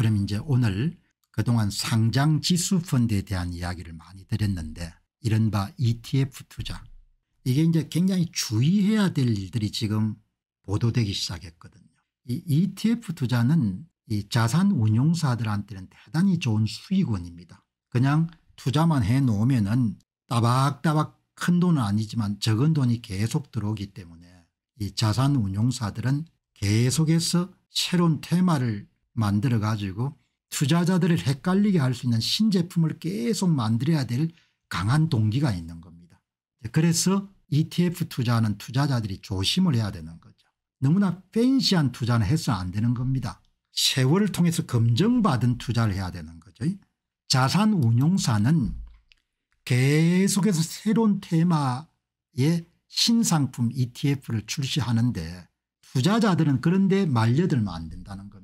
그럼 이제 오늘 그동안 상장 지수 펀드에 대한 이야기를 많이 드렸는데 이른바 ETF 투자 이게 이제 굉장히 주의해야 될 일들이 지금 보도되기 시작했거든요. 이 ETF 투자는 이 자산 운용사들한테는 대단히 좋은 수익원입니다. 그냥 투자만 해놓으면 은 따박따박 큰 돈은 아니지만 적은 돈이 계속 들어오기 때문에 이 자산 운용사들은 계속해서 새로운 테마를 만들어 가지고 투자자들을 헷갈리게 할 수 있는 신제품을 계속 만들어야 될 강한 동기가 있는 겁니다. 그래서 ETF 투자는 투자자들이 조심을 해야 되는 거죠. 너무나 팬시한 투자는 해서 안 되는 겁니다. 세월을 통해서 검증받은 투자를 해야 되는 거죠. 자산 운용사는 계속해서 새로운 테마의 신상품 ETF를 출시하는데 투자자들은 그런데 말려들면 안 된다는 거죠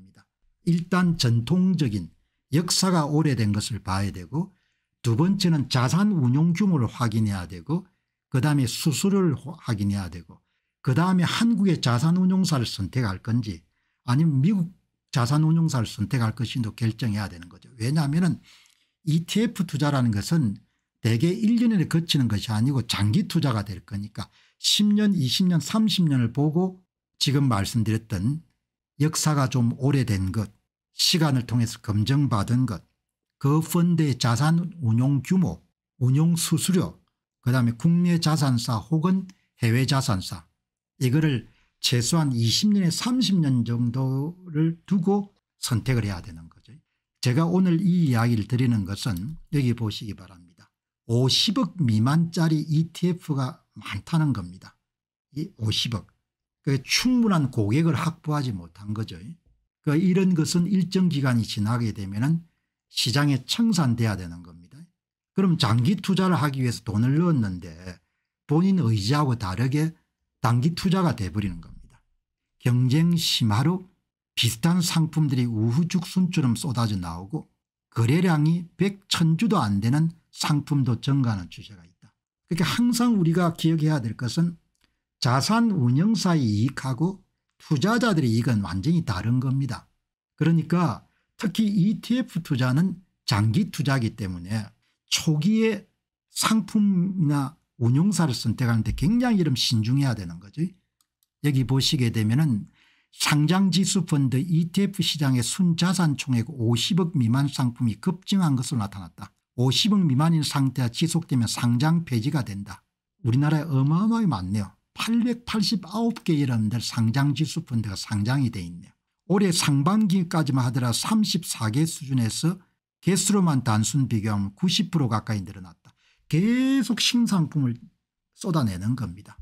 일단 전통적인 역사가 오래된 것을 봐야 되고 두 번째는 자산 운용 규모를 확인해야 되고 그다음에 수수료를 확인해야 되고 그다음에 한국의 자산 운용사를 선택할 건지 아니면 미국 자산 운용사를 선택할 것인지 결정해야 되는 거죠. 왜냐하면 ETF 투자라는 것은 대개 1년에 거치는 것이 아니고 장기 투자가 될 거니까 10년 20년 30년을 보고 지금 말씀드렸던 역사가 좀 오래된 것 시간을 통해서 검증받은 것, 그 펀드의 자산 운용 규모, 운용 수수료, 그 다음에 국내 자산사 혹은 해외 자산사 이거를 최소한 20년에 30년 정도를 두고 선택을 해야 되는 거죠. 제가 오늘 이 이야기를 드리는 것은 여기 보시기 바랍니다. 50억 미만짜리 ETF가 많다는 겁니다. 이 50억. 그 충분한 고객을 확보하지 못한 거죠. 그 이런 것은 일정 기간이 지나게 되면 시장에 청산돼야 되는 겁니다. 그럼 장기 투자를 하기 위해서 돈을 넣었는데 본인 의지하고 다르게 단기 투자가 돼버리는 겁니다. 경쟁 심화로 비슷한 상품들이 우후죽순처럼 쏟아져 나오고 거래량이 100, 천주도안 되는 상품도 증가하는 추세가 있다. 그렇게 그러니까 항상 우리가 기억해야 될 것은 자산운영사의 이익하고 투자자들의 이익은 완전히 다른 겁니다. 그러니까 특히 ETF 투자는 장기 투자이기 때문에 초기에 상품이나 운용사를 선택하는데 굉장히 이름 신중해야 되는 거죠. 여기 보시게 되면 은 상장지수 펀드 ETF 시장의 순자산 총액 50억 미만 상품이 급증한 것으로 나타났다. 50억 미만인 상태가 지속되면 상장 폐지가 된다. 우리나라에 어마어마하게 많네요. 8 8 9개 여러분들 상장지수 펀드가 상장이 돼 있네요. 올해 상반기까지만 하더라 34개 수준에서 개수로만 단순 비교하면 90% 가까이 늘어났다. 계속 신상품을 쏟아내는 겁니다.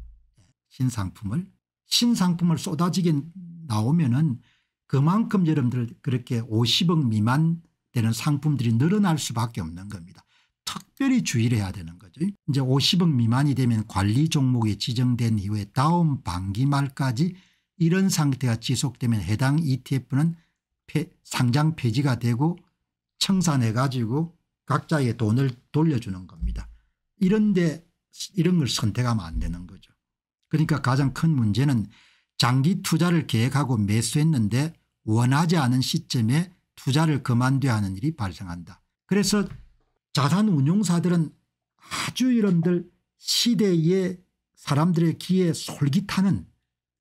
신상품을 신상품을 쏟아지게 나오면 은 그만큼 여러분들 그렇게 50억 미만 되는 상품들이 늘어날 수밖에 없는 겁니다. 특별히 주의를 해야 되는 거죠. 이제 50억 미만이 되면 관리 종목이 지정된 이후에 다음 반기 말까지 이런 상태가 지속되면 해당 ETF는 폐, 상장 폐지가 되고 청산해 가지고 각자의 돈을 돌려주는 겁니다. 이런데 이런 걸 선택하면 안 되는 거죠. 그러니까 가장 큰 문제는 장기 투자를 계획하고 매수했는데 원하지 않은 시점에 투자를 그만둬야 하는 일이 발생한다. 그래서 자산운용사들은 아주 이런들 시대의 사람들의 귀에 솔깃하는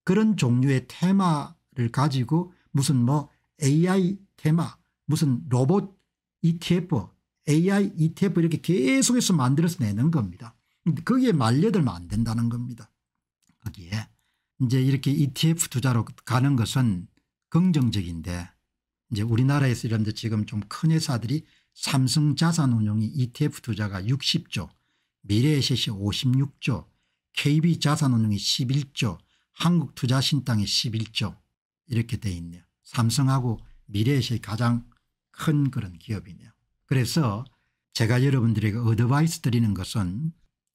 그런 종류의 테마를 가지고 무슨 뭐 AI 테마 무슨 로봇 ETF AI ETF 이렇게 계속해서 만들어서 내는 겁니다. 거기에 말려들면 안 된다는 겁니다. 거기에 이제 이렇게 ETF 투자로 가는 것은 긍정적인데 이제 우리나라에서 이런 데 지금 좀 큰 회사들이 삼성자산운용이 ETF 투자가 60조 미래에셋이 56조 KB자산운용이 11조 한국투자신당이 11조 이렇게 돼 있네요. 삼성하고 미래에셋이 가장 큰 그런 기업이네요. 그래서 제가 여러분들에게 어드바이스 드리는 것은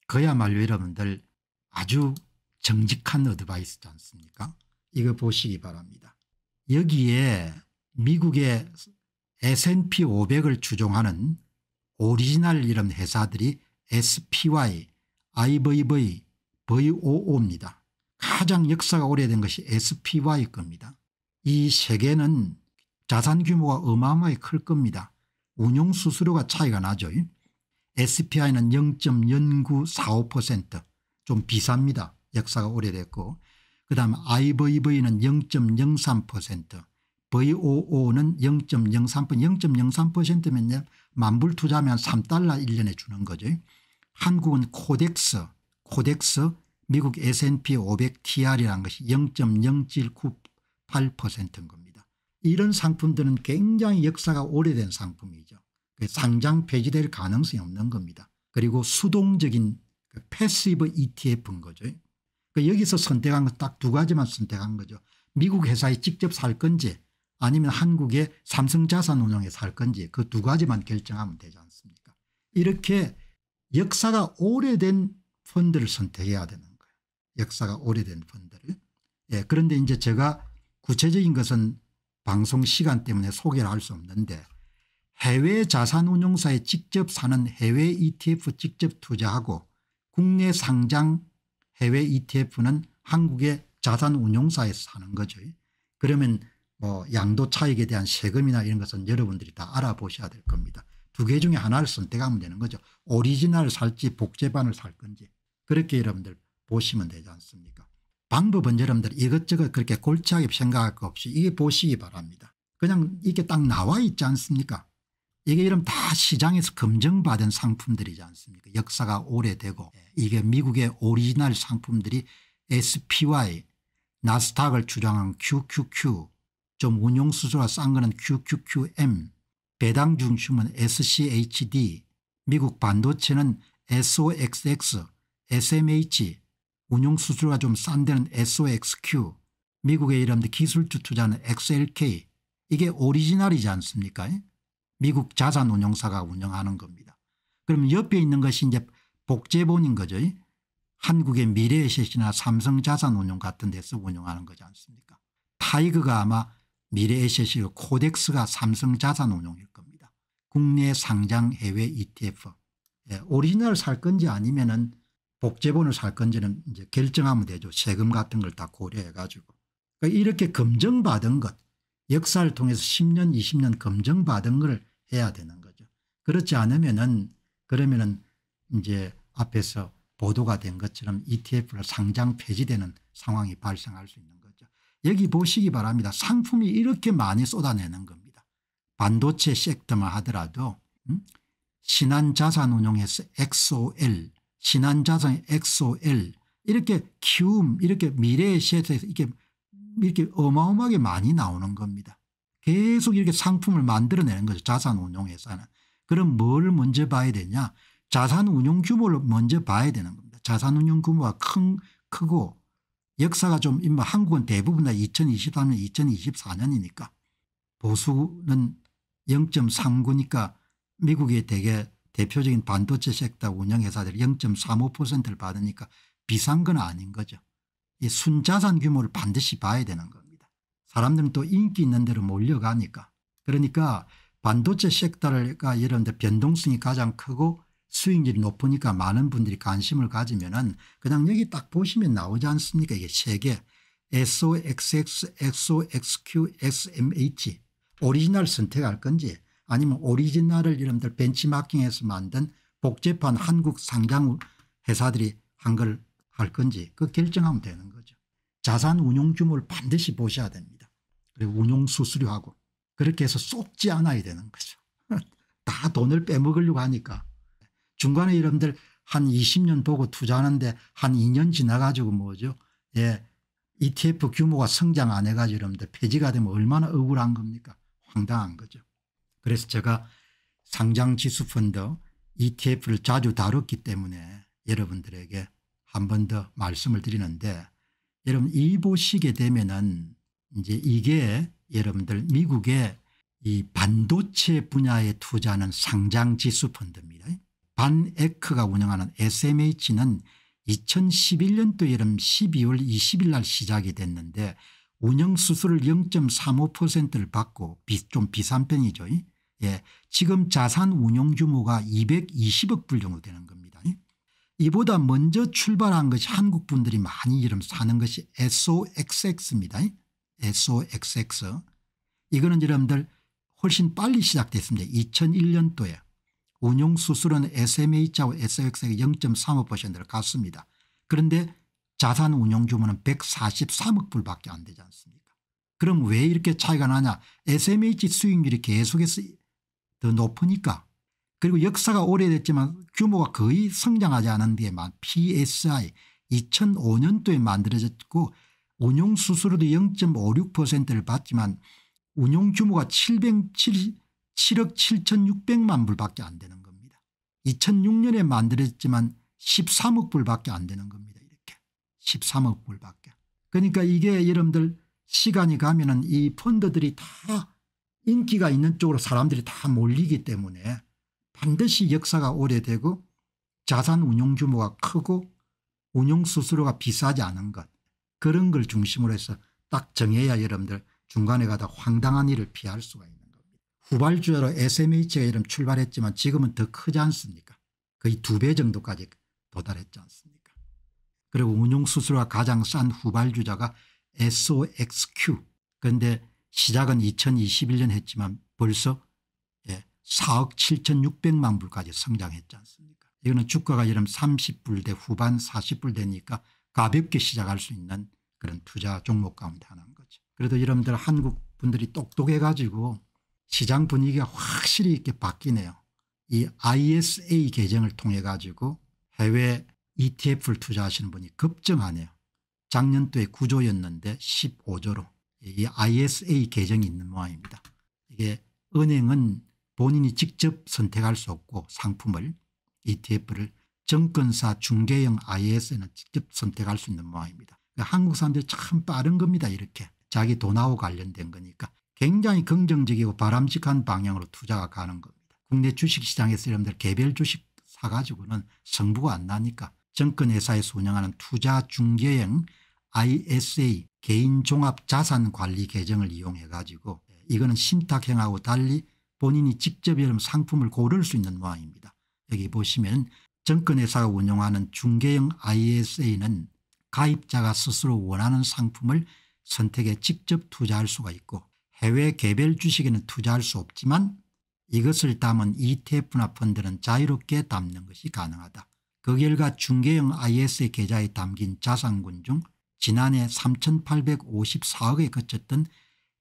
그야말로 여러분들 아주 정직한 어드바이스지 않습니까 이거 보시기 바랍니다. 여기에 미국의 S&P 500을 추종하는 오리지널 이름 회사들이 SPY, IVV, VOO입니다. 가장 역사가 오래된 것이 SPY 겁니다. 이세계는 자산 규모가 어마어마히 클 겁니다. 운용 수수료가 차이가 나죠. SPI는 0.0945%좀 비쌉니다. 역사가 오래됐고 그 다음 IVV는 0.03% VOO는 0.03% 0.03%면요. 만불 투자하면 3달러 1년에 주는 거죠. 한국은 코덱스 코덱스 미국 S&P 500 TR이라는 것이 0.0798%인 겁니다. 이런 상품들은 굉장히 역사가 오래된 상품이죠. 그 상장 폐지될 가능성이 없는 겁니다. 그리고 수동적인 그 패시브 ETF인 거죠. 그 여기서 선택한 건딱두 가지만 선택한 거죠. 미국 회사에 직접 살 건지 아니면 한국의 삼성자산운용에서 할 건지 그 두 가지만 결정하면 되지 않습니까 이렇게 역사가 오래된 펀드를 선택해야 되는 거예요. 역사가 오래된 펀드를. 예, 그런데 이제 제가 구체적인 것은 방송 시간 때문에 소개를 할 수 없는데 해외 자산운용사에 직접 사는 해외 ETF 직접 투자하고 국내 상장 해외 ETF는 한국의 자산운용사에서 사는 거죠. 그러면 뭐 양도 차익에 대한 세금이나 이런 것은 여러분들이 다 알아보셔야 될 겁니다. 두 개 중에 하나를 선택하면 되는 거죠. 오리지널을 살지 복제반을 살 건지 그렇게 여러분들 보시면 되지 않습니까 방법은 여러분들 이것저것 그렇게 골치하게 생각할 것 없이 이게 보시기 바랍니다. 그냥 이게 딱 나와 있지 않습니까 이게 이름 다 시장에서 검증받은 상품들이지 않습니까 역사가 오래되고 예, 이게 미국의 오리지널 상품들이 SPY 나스닥을 주장한 QQQ 좀 운용 수수가 싼 거는 QQQM, 배당 중심은 SCHD, 미국 반도체는 SOXX, SMH, 운용 수수료가 좀 싼 데는 SOXQ, 미국의 이름도 기술주 투자는 XLK 이게 오리지널이지 않습니까 예? 미국 자산운용사가 운영하는 겁니다. 그러면 옆에 있는 것이 이제 복제본인 거죠. 예? 한국의 미래의셋이나 삼성자산운용 같은 데서 운영하는 거지 않습니까 타이거가 아마 미래의 셋실 코덱스가 삼성자산운용일 겁니다. 국내 상장 해외 ETF 예, 오리지널 살 건지 아니면 은 복제본을 살 건지는 이제 결정하면 되죠. 세금 같은 걸 다 고려해 가지고 그러니까 이렇게 검증받은 것 역사를 통해서 10년 20년 검증받은 걸 해야 되는 거죠. 그렇지 않으면은 그러면은 이제 앞에서 보도가 된 것처럼 ETF를 상장 폐지되는 상황이 발생할 수 있는 여기 보시기 바랍니다. 상품이 이렇게 많이 쏟아내는 겁니다. 반도체 섹터만 하더라도 음? 신한자산운용에서 XOL, 신한자산 XOL 이렇게 키움 이렇게 미래의 셋에서 이렇게 이렇게 어마어마하게 많이 나오는 겁니다. 계속 이렇게 상품을 만들어내는 거죠. 자산운용회사는 그럼 뭘 먼저 봐야 되냐. 자산운용 규모를 먼저 봐야 되는 겁니다. 자산운용 규모가 큰 크고 역사가 좀 인마 한국은 대부분 다 2023년 2024년이니까 보수는 0.39니까 미국이 대개 대표적인 반도체 섹터 운영회사들 0.35%를 받으니까 비싼 건 아닌 거죠. 이 순자산 규모를 반드시 봐야 되는 겁니다. 사람들은 또 인기 있는 대로 몰려가니까 그러니까 반도체 섹터가 예를 들면 변동성이 가장 크고 수익률이 높으니까 많은 분들이 관심을 가지면 은 그냥 여기 딱 보시면 나오지 않습니까 이게 세개 SOXX, XOXQ, XMH 오리지널 선택할 건지 아니면 오리지널을 여러분들 벤치마킹해서 만든 복제판 한국 상장 회사들이 한 걸 할 건지 그 결정하면 되는 거죠. 자산 운용 규모를 반드시 보셔야 됩니다. 그리고 운용 수수료하고 그렇게 해서 쏟지 않아야 되는 거죠. 다 돈을 빼먹으려고 하니까 중간에 여러분들한 20년 보고 투자하는데 한 2년 지나가지고 뭐죠. 예. ETF 규모가 성장 안 해가지고 여러분들 폐지가 되면 얼마나 억울한 겁니까? 황당한 거죠. 그래서 제가 상장 지수 펀드 ETF를 자주 다뤘기 때문에 여러분들에게 한 번 더 말씀을 드리는데 여러분 이 보시게 되면은 이제 이게 여러분들 미국의 이 반도체 분야에 투자하는 상장 지수 펀드입니다. 반 에크가 운영하는 smh는 2011년도 여름 12월 20일 날 시작이 됐는데 운영수수를 0.35%를 받고 비, 좀 비싼 편이죠. 예, 지금 자산 운용 규모가 220억 불 정도 되는 겁니다. 이보다 먼저 출발한 것이 한국 분들이 많이 이름 사는 것이 SOXX입니다. SOXX. 이거는 여러분들 훨씬 빨리 시작됐습니다. 2001년도에. 운용 수수료는 SMH하고 SX의 0.35%를 갖습니다 그런데 자산 운용 규모는 143억 불밖에 안 되지 않습니까 그럼 왜 이렇게 차이가 나냐 SMH 수익률이 계속해서 더 높으니까 그리고 역사가 오래됐지만 규모가 거의 성장하지 않은 데만 PSI 2005년도에 만들어졌고 운용 수수료도 0.56%를 받지만 운용 규모가 770 7억 7,600만 불밖에 안 되는 겁니다. 2006년에 만들었지만 13억 불밖에 안 되는 겁니다. 이렇게 13억 불밖에. 그러니까 이게 여러분들 시간이 가면 은이 펀드들이 다 인기가 있는 쪽으로 사람들이 다 몰리기 때문에 반드시 역사가 오래되고 자산 운용 규모가 크고 운용 수수료가 비싸지 않은 것 그런 걸 중심으로 해서 딱 정해야 여러분들 중간에 가다 황당한 일을 피할 수가 있는 후발주로 자 SMH가 이름 출발했지만 지금은 더 크지 않습니까 거의 두 배 정도까지 도달했지 않습니까 그리고 운용수수료가 가장 싼 후발주자가 SOXQ 그런데 시작은 2021년 했지만 벌써 4억 예, 7,600만 불까지 성장했지 않습니까 이거는 주가가 이름 30불 대 후반 40불 되니까 가볍게 시작할 수 있는 그런 투자 종목 가운데 하나인 거죠. 그래도 여러분들 한국 분들이 똑똑해 가지고 시장 분위기가 확실히 있게 바뀌네요. 이 ISA 계정을 통해 가지고 해외 ETF를 투자하시는 분이 급증하네요. 작년도에 9조였는데 15조로 이 ISA 계정이 있는 모양입니다. 이게 은행은 본인이 직접 선택할 수 없고 상품을 ETF를 정권사 중개형 IS는 직접 선택할 수 있는 모양입니다. 한국 사람들이 참 빠른 겁니다. 이렇게 자기 돈하고 관련된 거니까 굉장히 긍정적이고 바람직한 방향으로 투자가 가는 겁니다. 국내 주식시장에서 여러분들 개별 주식 사가지고는 성부가 안 나니까 정권회사에서 운영하는 투자중개형 ISA 개인종합자산관리 계정을 이용해 가지고 이거는 신탁형하고 달리 본인이 직접 여러 상품을 고를 수 있는 모양입니다. 여기 보시면 정권회사가 운영하는 중개형 ISA는 가입자가 스스로 원하는 상품을 선택해 직접 투자할 수가 있고 해외 개별 주식에는 투자할 수 없지만 이것을 담은 ETF나 펀드는 자유롭게 담는 것이 가능하다. 그 결과 중개형 IS의 계좌에 담긴 자산군 중 지난해 3854억에 그쳤던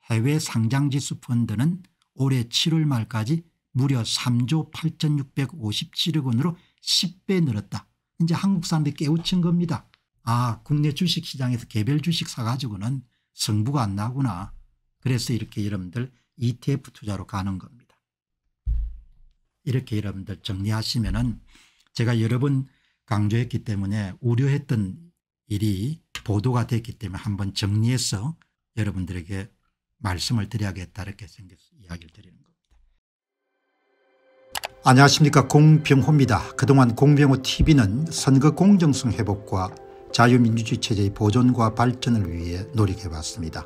해외 상장지수 펀드는 올해 7월 말까지 무려 3조 8657억 원으로 10배 늘었다. 이제 한국 사람들이 깨우친 겁니다. 아 국내 주식시장에서 개별 주식 사가지고는 승부가안 나구나. 그래서 이렇게 여러분들 ETF 투자로 가는 겁니다. 이렇게 여러분들 정리하시면은 제가 여러 번 강조했기 때문에 우려했던 일이 보도가 됐기 때문에 한번 정리해서 여러분들에게 말씀을 드려야겠다 이렇게 생겨서 이야기를 드리는 겁니다. 안녕하십니까 공병호입니다. 그동안 공병호 tv는 선거 공정성 회복과 자유민주주의 체제의 보존과 발전을 위해 노력해왔습니다.